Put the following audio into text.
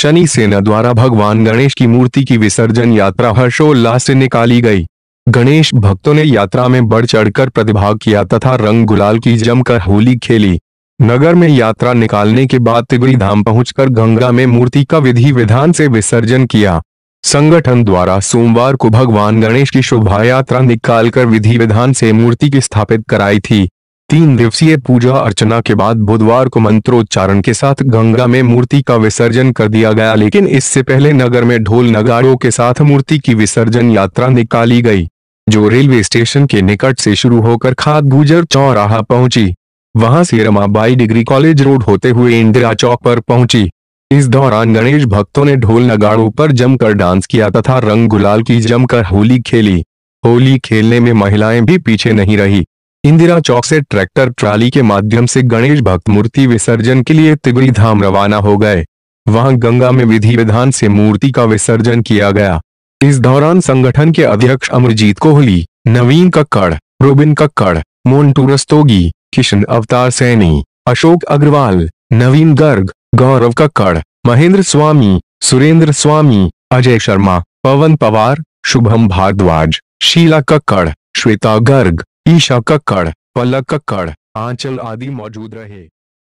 शनि सेना द्वारा भगवान गणेश की मूर्ति की विसर्जन यात्रा हर्षोल्लास से निकाली गई गणेश भक्तों ने यात्रा में बढ़ चढ़कर प्रतिभाग किया तथा रंग गुलाल की जमकर होली खेली नगर में यात्रा निकालने के बाद तिगुरी धाम पहुंचकर गंगा में मूर्ति का विधि विधान से विसर्जन किया संगठन द्वारा सोमवार को भगवान गणेश की शोभा यात्रा निकालकर विधि विधान से मूर्ति की स्थापित कराई थी तीन दिवसीय पूजा अर्चना के बाद बुधवार को मंत्रोच्चारण के साथ गंगा में मूर्ति का विसर्जन कर दिया गया लेकिन इससे पहले नगर में ढोल नगाड़ों के साथ मूर्ति की विसर्जन यात्रा निकाली गई जो रेलवे स्टेशन के निकट से शुरू होकर खाद गुजर चौराहा पहुंची वहां से रमाबाई डिग्री कॉलेज रोड होते हुए इंदिरा चौक पर पहुंची इस दौरान गणेश भक्तों ने ढोल नगाड़ों पर जमकर डांस किया तथा रंग गुलाल की जमकर होली खेली होली खेलने में महिलाएं भी पीछे नहीं रही इंदिरा चौक से ट्रैक्टर ट्राली के माध्यम से गणेश भक्त मूर्ति विसर्जन के लिए तिगड़ी धाम रवाना हो गए वहां गंगा में विधि विधान से मूर्ति का विसर्जन किया गया इस दौरान संगठन के अध्यक्ष अमरजीत कोहली नवीन कक्कड़ रोबिन कक्कड़ मोन्टू टूरस्तोगी किशन अवतार सैनी अशोक अग्रवाल नवीन गर्ग गौरव कक्कड़ महेंद्र स्वामी सुरेंद्र स्वामी अजय शर्मा पवन पवार शुभम भारद्वाज शीला कक्कड़ श्वेता गर्ग ईशा का कड़ पलक का कड़ आंचल आदि मौजूद रहे